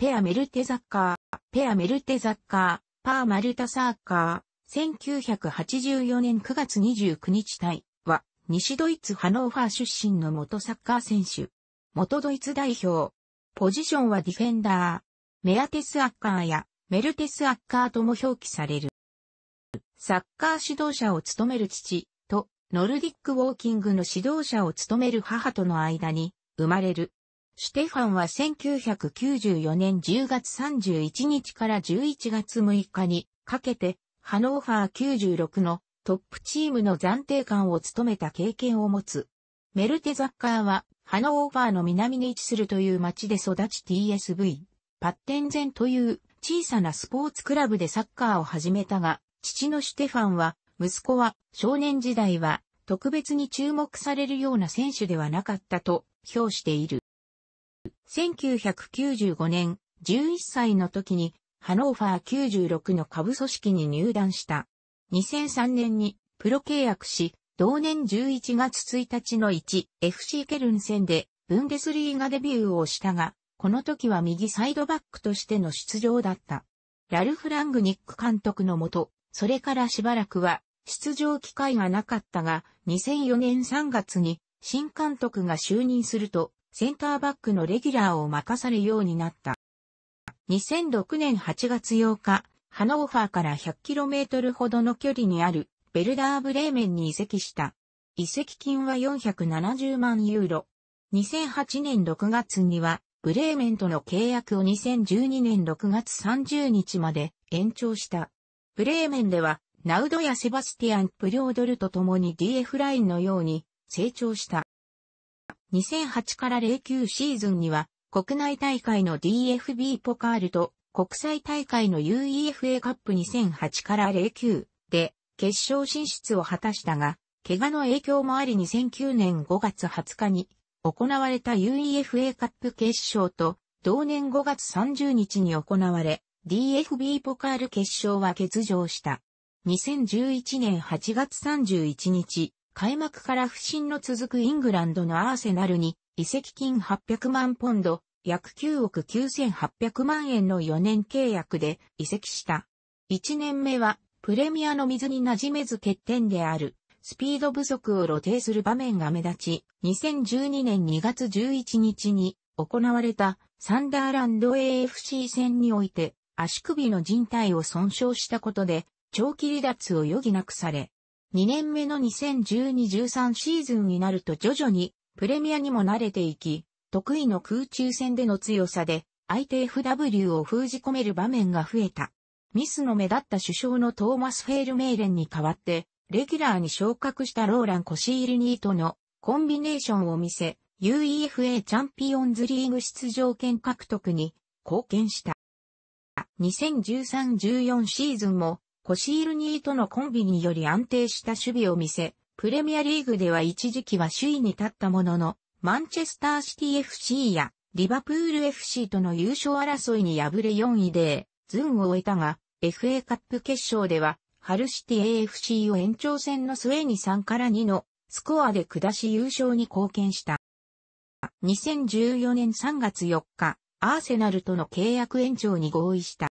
ペアメルテザッカー、ペアメルテザッカー、パーマルタサーカー、1984年9月29日対は、西ドイツハノーファー出身の元サッカー選手。元ドイツ代表。ポジションはディフェンダー。メアテスアッカーやメルテスアッカーとも表記される。サッカー指導者を務める父とノルディックウォーキングの指導者を務める母との間に生まれるシュテファンは1994年10月31日から11月6日にかけて、ハノーファー96のトップチームの暫定官を務めた経験を持つ。メルテザッカーは、ハノーファーの南に位置するという町で育ち TSV、パッテンゼンという小さなスポーツクラブでサッカーを始めたが、父のシュテファンは、息子は少年時代は特別に注目されるような選手ではなかったと評している。1995年、11歳の時に、ハノーファー96の下部組織に入団した。2003年にプロ契約し、同年11月1日の 1FC ケルン戦でブンデスリーガデビューをしたが、この時は右サイドバックとしての出場だった。ラルフ・ラングニック監督のもと、それからしばらくは出場機会がなかったが、2004年3月に新監督が就任すると、センターバックのレギュラーを任されようになった。2006年8月8日、ハノーファーから 100km ほどの距離にあるベルダーブレーメンに移籍した。移籍金は470万ユーロ。2008年6月には、ブレーメンとの契約を2012年6月30日まで延長した。ブレーメンでは、ナウドやセバスティアン・プリョードルと共に DF ラインのように成長した。2008から09シーズンには、国内大会の DFB ポカールと国際大会の UEFA カップ2008から09で決勝進出を果たしたが、怪我の影響もあり2009年5月20日に行われた UEFA カップ決勝と同年5月30日に行われ DFB ポカール決勝は欠場した。2011年8月31日、開幕から不振の続くイングランドのアーセナルに、移籍金800万ポンド、約9億9800万円の4年契約で移籍した。1年目は、プレミアの水に馴染めず欠点である、スピード不足を露呈する場面が目立ち、2012年2月11日に行われたサンダーランド AFC 戦において足首の人帯を損傷したことで長期離脱を余儀なくされ、2年目の2012-13シーズンになると徐々にプレミアにも慣れていき、得意の空中戦での強さで、相手 f w を封じ込める場面が増えた。ミスの目立った首相のトーマス・フェール・メイレンに代わって、レギュラーに昇格したローラン・コシール・ニーとのコンビネーションを見せ、UEFA チャンピオンズリーグ出場権獲得に貢献した。2013-14シーズンもコシールニーとのコンビにより安定した守備を見せ、プレミアリーグでは一時期は首位に立ったものの、マンチェスターシティ FC やリバプール FC との優勝争いに敗れ4位で、ズンを終えたが、FA カップ決勝では、ハルシティ AFC を延長戦の末に3から2のスコアで下し優勝に貢献した。2014年3月4日、アーセナルとの契約延長に合意した。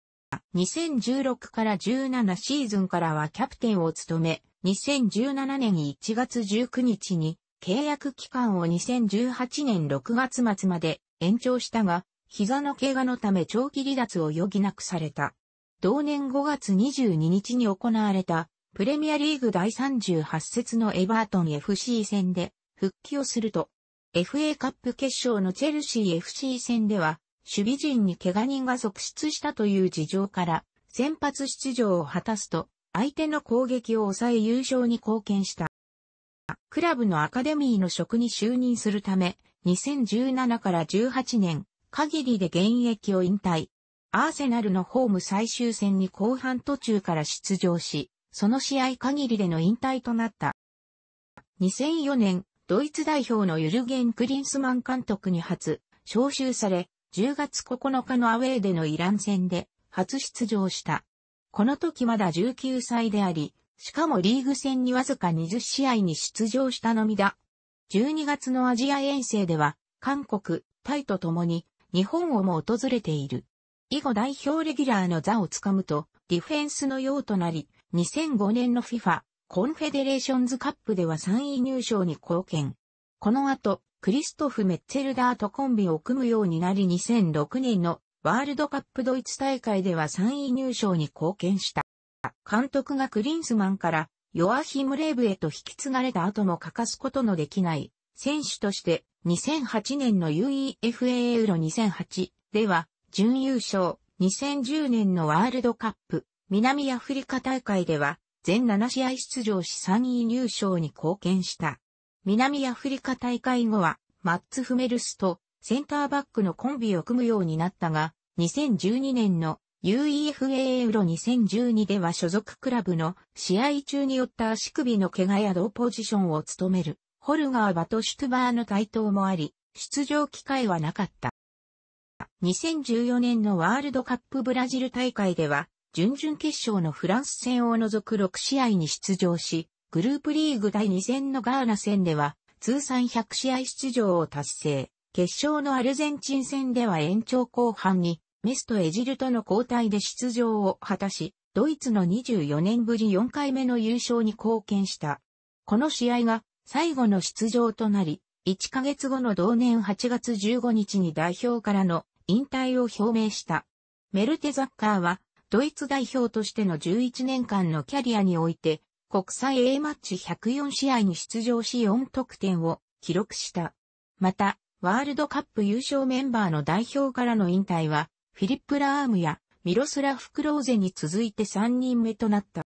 2016から17シーズンからはキャプテンを務め、2017年1月19日に契約期間を2018年6月末まで延長したが、膝の怪我のため長期離脱を余儀なくされた。同年5月22日に行われたプレミアリーグ第38節のエバートン FC 戦で復帰をすると、FA カップ決勝のチェルシー FC 戦では守備陣に怪我人が続出したという事情から、先発出場を果たすと、相手の攻撃を抑え優勝に貢献した。クラブのアカデミーの職に就任するため、2017から18年、限りで現役を引退。アーセナルのホーム最終戦に後半途中から出場し、その試合限りでの引退となった。2004年、ドイツ代表のユルゲン・クリンスマン監督に初、招集され、10月9日のアウェーでのイラン戦で初出場した。この時まだ19歳であり、しかもリーグ戦にわずか20試合に出場したのみだ。12月のアジア遠征では、韓国、タイと共に日本をも訪れている。以後代表レギュラーの座をつかむと、ディフェンスのようとなり、2005年の FIFA コンフェデレーションズカップでは3位入賞に貢献。この後、クリストフ・メッツェルダーとコンビを組むようになり2006年のワールドカップドイツ大会では3位入賞に貢献した。監督がクリンスマンからヨアヒムレーブへと引き継がれた後も欠かすことのできない選手として2008年の UEFA ユーロ2008では準優勝2010年のワールドカップ南アフリカ大会では全7試合出場し3位入賞に貢献した。南アフリカ大会後は、マッツ・フメルスとセンターバックのコンビを組むようになったが、2012年の UEFA ユーロ2012では所属クラブの試合中に寄った足首の怪我や同ポジションを務めるホルガー・バトシュトゥバーの台頭もあり、出場機会はなかった。2014年のワールドカップブラジル大会では、準々決勝のフランス戦を除く6試合に出場し、グループリーグ第2戦のガーナ戦では、通算100試合出場を達成。決勝のアルゼンチン戦では延長後半に、メスとエジルとの交代で出場を果たし、ドイツの24年ぶり4回目の優勝に貢献した。この試合が最後の出場となり、1ヶ月後の同年8月15日に代表からの引退を表明した。メルテザッカーは、ドイツ代表としての11年間のキャリアにおいて、国際 A マッチ104試合に出場し4得点を記録した。また、ワールドカップ優勝メンバーの代表からの引退は、フィリップ・ラームやミロスラフ・クローゼに続いて3人目となった。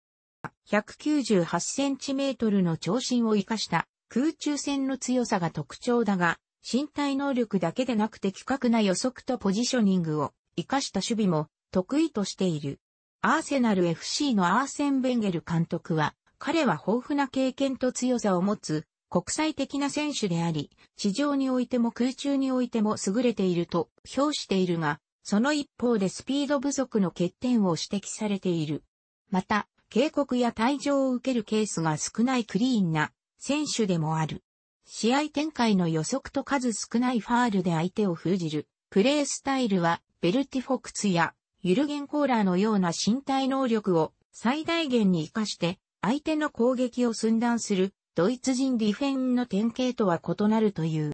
198センチメートルの長身を生かした空中戦の強さが特徴だが、身体能力だけでなく的確な予測とポジショニングを生かした守備も得意としている。アーセナル FC のアーセン・ベンゲル監督は、彼は豊富な経験と強さを持つ国際的な選手であり、地上においても空中においても優れていると評しているが、その一方でスピード不足の欠点を指摘されている。また、警告や退場を受けるケースが少ないクリーンな選手でもある。試合展開の予測と数少ないファールで相手を封じる。プレースタイルは、ベルティフォクツやユルゲン・コーラーのような身体能力を最大限に活かして相手の攻撃を寸断するドイツ人ディフェンの典型とは異なるという。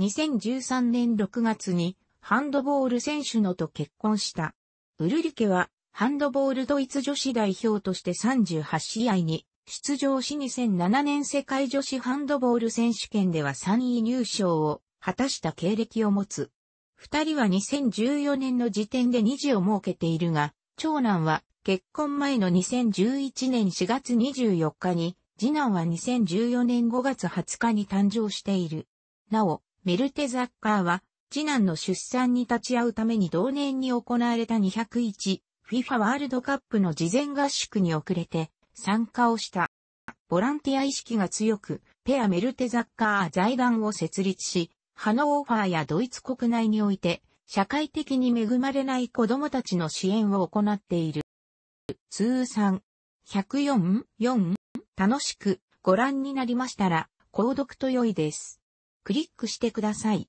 2013年6月にハンドボール選手のと結婚した。ウルリケはハンドボールドイツ女子代表として38試合に出場し2007年世界女子ハンドボール選手権では3位入賞を果たした経歴を持つ。二人は2014年の時点で二次を設けているが、長男は結婚前の2011年4月24日に、次男は2014年5月20日に誕生している。なお、メルテザッカーは、次男の出産に立ち会うために同年に行われた201、FIFA ワールドカップの事前合宿に遅れて参加をした。ボランティア意識が強く、ペアメルテザッカー財団を設立し、ハノーファーやドイツ国内において、社会的に恵まれない子供たちの支援を行っている。通算104.4楽しくご覧になりましたら、購読と良いです。クリックしてください。